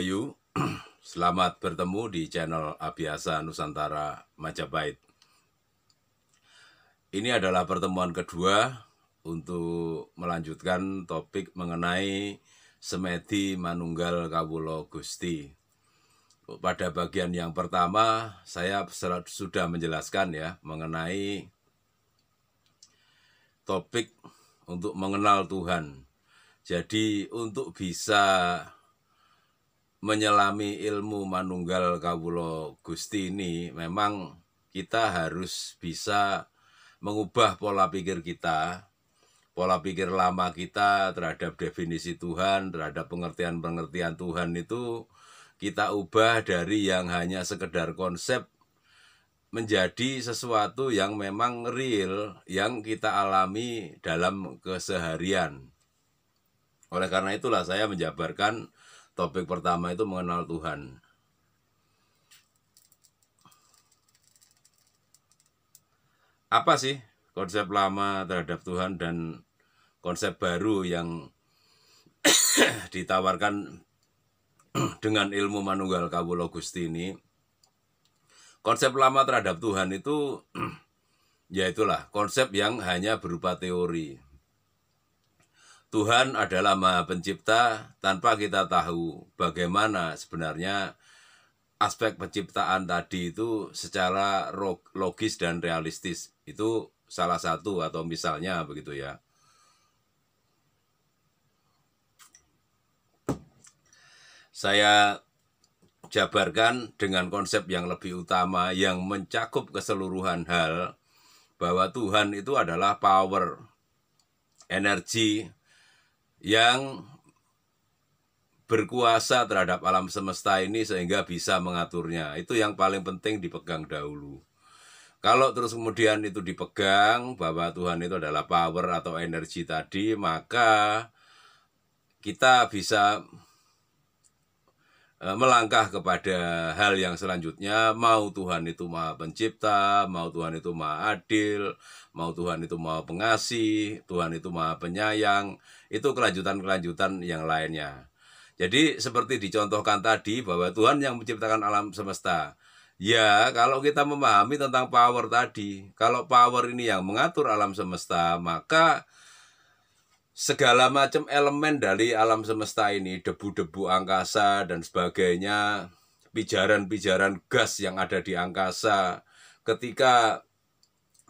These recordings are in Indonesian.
Bayu, selamat bertemu di channel Abiasa Nusantara Majapahit. Ini adalah pertemuan kedua untuk melanjutkan topik mengenai Semedi Manunggal Kawulo Gusti. Pada bagian yang pertama, saya sudah menjelaskan ya mengenai topik untuk mengenal Tuhan. Jadi untuk bisa menyelami ilmu manunggal kawulo Gusti ini memang kita harus bisa mengubah pola pikir kita, pola pikir lama kita terhadap definisi Tuhan, terhadap pengertian-pengertian Tuhan itu kita ubah dari yang hanya sekedar konsep menjadi sesuatu yang memang real yang kita alami dalam keseharian. Oleh karena itulah saya menjabarkan topik pertama itu mengenal Tuhan. Apa sih konsep lama terhadap Tuhan dan konsep baru yang ditawarkan dengan ilmu Manunggal Kawula Gusti ini? Konsep lama terhadap Tuhan itu yaitulah konsep yang hanya berupa teori. Tuhan adalah Maha Pencipta tanpa kita tahu bagaimana sebenarnya aspek penciptaan tadi itu secara logis dan realistis. Itu salah satu atau misalnya begitu ya. Saya jabarkan dengan konsep yang lebih utama yang mencakup keseluruhan hal bahwa Tuhan itu adalah power, energi, yang berkuasa terhadap alam semesta ini sehingga bisa mengaturnya. Itu yang paling penting dipegang dahulu. Kalau terus kemudian itu dipegang bahwa Tuhan itu adalah power atau energi tadi, maka kita bisa Eh, melangkah kepada hal yang selanjutnya mau Tuhan itu maha pencipta mau Tuhan itu maha adil mau Tuhan itu maha pengasih Tuhan itu maha penyayang itu kelanjutan kelanjutan yang lainnya jadi seperti dicontohkan tadi bahwa Tuhan yang menciptakan alam semesta ya kalau kita memahami tentang power tadi kalau power ini yang mengatur alam semesta maka segala macam elemen dari alam semesta ini, debu-debu angkasa dan sebagainya, pijaran-pijaran gas yang ada di angkasa, ketika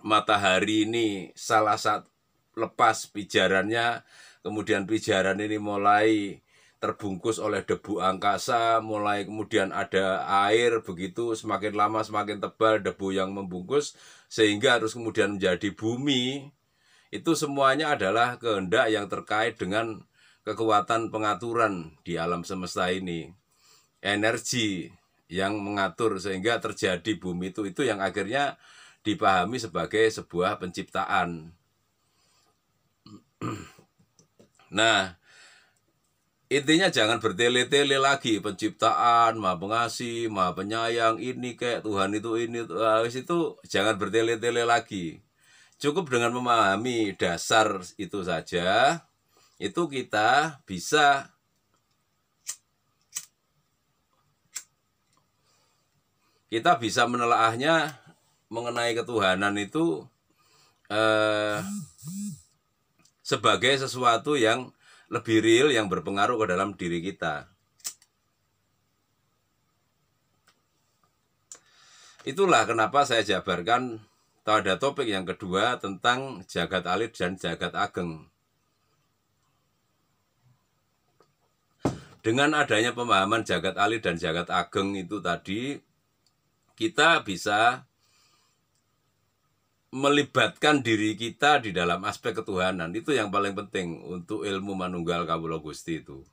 matahari ini salah satu lepas pijarannya, kemudian pijaran ini mulai terbungkus oleh debu angkasa, mulai kemudian ada air begitu semakin lama semakin tebal debu yang membungkus sehingga harus kemudian menjadi bumi itu semuanya adalah kehendak yang terkait dengan kekuatan pengaturan di alam semesta ini energi yang mengatur sehingga terjadi bumi itu itu yang akhirnya dipahami sebagai sebuah penciptaan nah intinya jangan bertele-tele lagi penciptaan maha pengasih maha penyayang ini kayak Tuhan itu ini eh, itu itu jangan bertele-tele lagi cukup dengan memahami dasar itu saja itu kita bisa kita bisa menelaahnya mengenai ketuhanan itu eh, sebagai sesuatu yang lebih real yang berpengaruh ke dalam diri kita. Itulah kenapa saya jabarkan atau ada topik yang kedua tentang jagat alit dan jagat ageng. Dengan adanya pemahaman jagat alit dan jagat ageng itu tadi, kita bisa melibatkan diri kita di dalam aspek ketuhanan. Itu yang paling penting untuk ilmu manunggal kawula Gusti itu.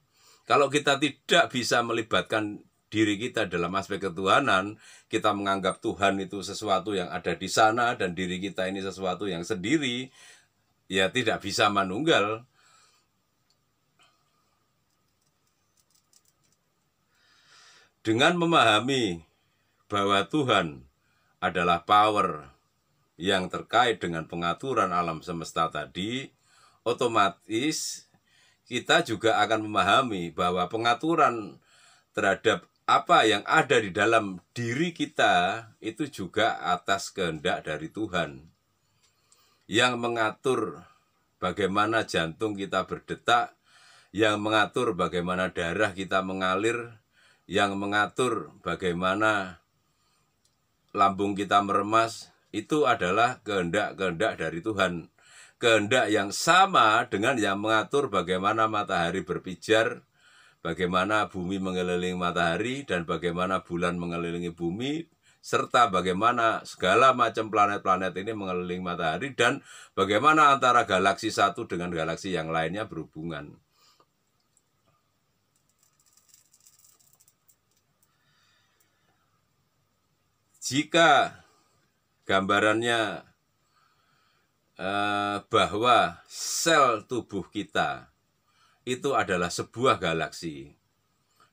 Kalau kita tidak bisa melibatkan diri kita dalam aspek ketuhanan, kita menganggap Tuhan itu sesuatu yang ada di sana dan diri kita ini sesuatu yang sendiri, ya tidak bisa menunggal Dengan memahami bahwa Tuhan adalah power yang terkait dengan pengaturan alam semesta tadi, otomatis kita juga akan memahami bahwa pengaturan terhadap apa yang ada di dalam diri kita itu juga atas kehendak dari Tuhan yang mengatur bagaimana jantung kita berdetak, yang mengatur bagaimana darah kita mengalir, yang mengatur bagaimana lambung kita meremas, itu adalah kehendak-kehendak dari Tuhan. Kehendak yang sama dengan yang mengatur bagaimana matahari berpijar, bagaimana bumi mengelilingi matahari dan bagaimana bulan mengelilingi bumi serta bagaimana segala macam planet-planet ini mengelilingi matahari dan bagaimana antara galaksi satu dengan galaksi yang lainnya berhubungan. Jika gambarannya eh, bahwa sel tubuh kita itu adalah sebuah galaksi.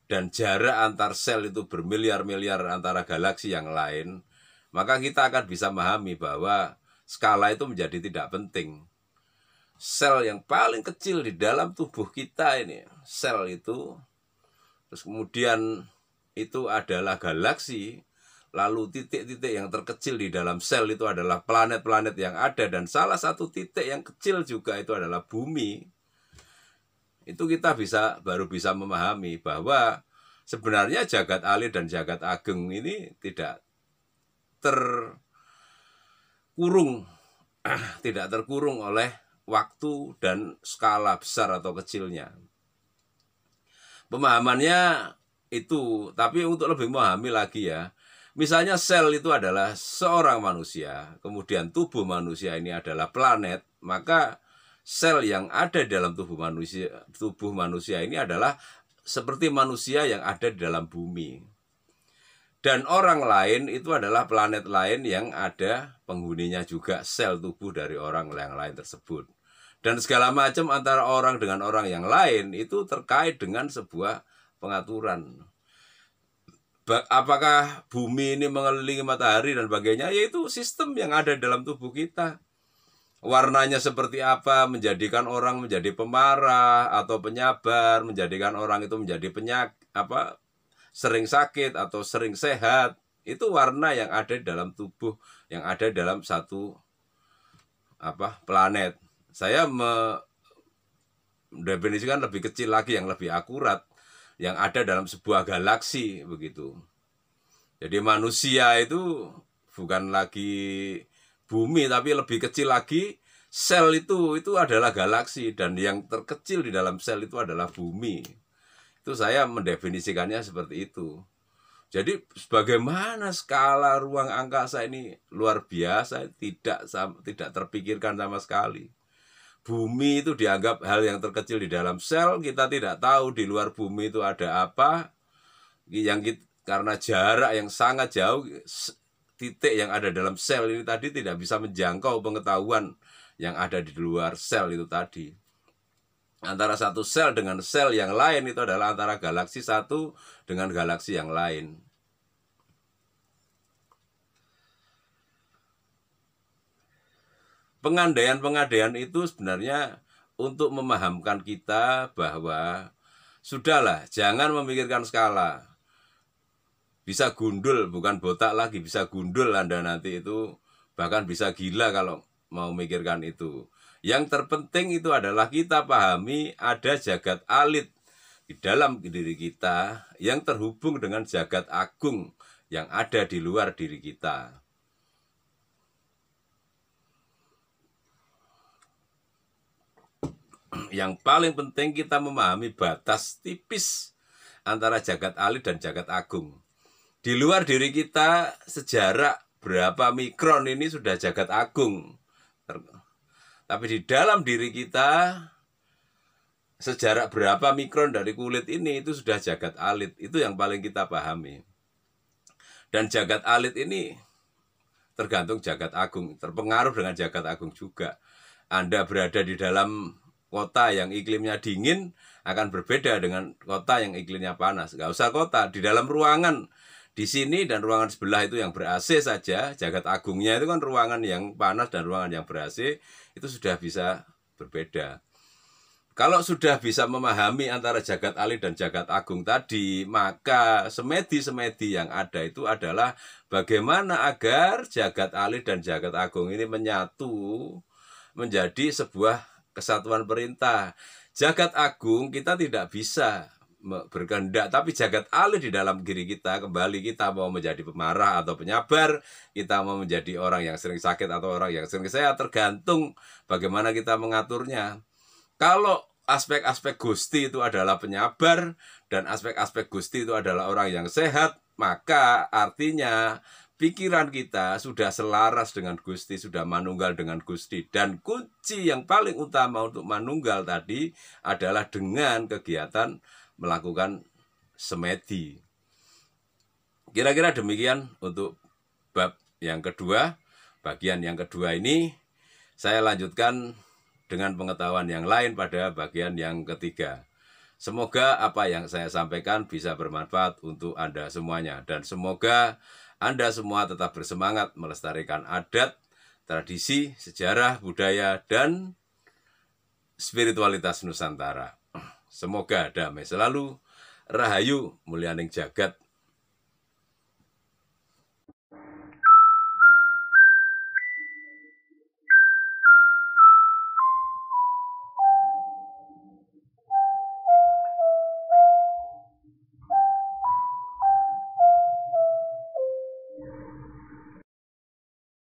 Dan jarak antar sel itu bermiliar-miliar antara galaksi yang lain, maka kita akan bisa memahami bahwa skala itu menjadi tidak penting. Sel yang paling kecil di dalam tubuh kita ini, sel itu, terus kemudian itu adalah galaksi, lalu titik-titik yang terkecil di dalam sel itu adalah planet-planet yang ada dan salah satu titik yang kecil juga itu adalah bumi itu kita bisa baru bisa memahami bahwa sebenarnya jagat alir dan jagat ageng ini tidak terkurung tidak terkurung oleh waktu dan skala besar atau kecilnya. Pemahamannya itu, tapi untuk lebih memahami lagi ya, misalnya sel itu adalah seorang manusia, kemudian tubuh manusia ini adalah planet, maka sel yang ada di dalam tubuh manusia tubuh manusia ini adalah seperti manusia yang ada di dalam bumi. Dan orang lain itu adalah planet lain yang ada penghuninya juga sel tubuh dari orang yang lain tersebut. Dan segala macam antara orang dengan orang yang lain itu terkait dengan sebuah pengaturan. Apakah bumi ini mengelilingi matahari dan sebagainya, yaitu sistem yang ada dalam tubuh kita warnanya seperti apa menjadikan orang menjadi pemarah atau penyabar menjadikan orang itu menjadi penyak apa sering sakit atau sering sehat itu warna yang ada dalam tubuh yang ada dalam satu apa planet saya definisikan lebih kecil lagi yang lebih akurat yang ada dalam sebuah galaksi begitu jadi manusia itu bukan lagi bumi tapi lebih kecil lagi sel itu itu adalah galaksi dan yang terkecil di dalam sel itu adalah bumi. Itu saya mendefinisikannya seperti itu. Jadi bagaimana skala ruang angkasa ini luar biasa tidak tidak terpikirkan sama sekali. Bumi itu dianggap hal yang terkecil di dalam sel, kita tidak tahu di luar bumi itu ada apa. Yang kita, karena jarak yang sangat jauh titik yang ada dalam sel ini tadi tidak bisa menjangkau pengetahuan yang ada di luar sel itu tadi. Antara satu sel dengan sel yang lain itu adalah antara galaksi satu dengan galaksi yang lain. Pengandaian-pengandaian itu sebenarnya untuk memahamkan kita bahwa sudahlah, jangan memikirkan skala bisa gundul bukan botak lagi bisa gundul anda nanti itu bahkan bisa gila kalau mau mikirkan itu yang terpenting itu adalah kita pahami ada jagat alit di dalam diri kita yang terhubung dengan jagat agung yang ada di luar diri kita. Yang paling penting kita memahami batas tipis antara jagat alit dan jagat agung di luar diri kita sejarah berapa mikron ini sudah jagat agung. Tapi di dalam diri kita sejarah berapa mikron dari kulit ini itu sudah jagat alit. Itu yang paling kita pahami. Dan jagat alit ini tergantung jagat agung, terpengaruh dengan jagat agung juga. Anda berada di dalam kota yang iklimnya dingin akan berbeda dengan kota yang iklimnya panas. Gak usah kota, di dalam ruangan di sini dan ruangan sebelah itu yang ber-AC saja, jagat agungnya itu kan ruangan yang panas dan ruangan yang ber-AC itu sudah bisa berbeda. Kalau sudah bisa memahami antara jagat alit dan jagat agung tadi, maka semedi-semedi yang ada itu adalah bagaimana agar jagat alit dan jagat agung ini menyatu menjadi sebuah kesatuan perintah. Jagat agung kita tidak bisa berkehendak tapi jagat alih di dalam diri kita kembali kita mau menjadi pemarah atau penyabar kita mau menjadi orang yang sering sakit atau orang yang sering saya tergantung bagaimana kita mengaturnya kalau aspek-aspek gusti itu adalah penyabar dan aspek-aspek gusti itu adalah orang yang sehat maka artinya pikiran kita sudah selaras dengan Gusti, sudah manunggal dengan Gusti. Dan kunci yang paling utama untuk manunggal tadi adalah dengan kegiatan melakukan semedi. Kira-kira demikian untuk bab yang kedua. Bagian yang kedua ini saya lanjutkan dengan pengetahuan yang lain pada bagian yang ketiga. Semoga apa yang saya sampaikan bisa bermanfaat untuk Anda semuanya dan semoga Anda semua tetap bersemangat melestarikan adat, tradisi, sejarah, budaya dan spiritualitas Nusantara. Semoga damai selalu. Rahayu Mulianing jagat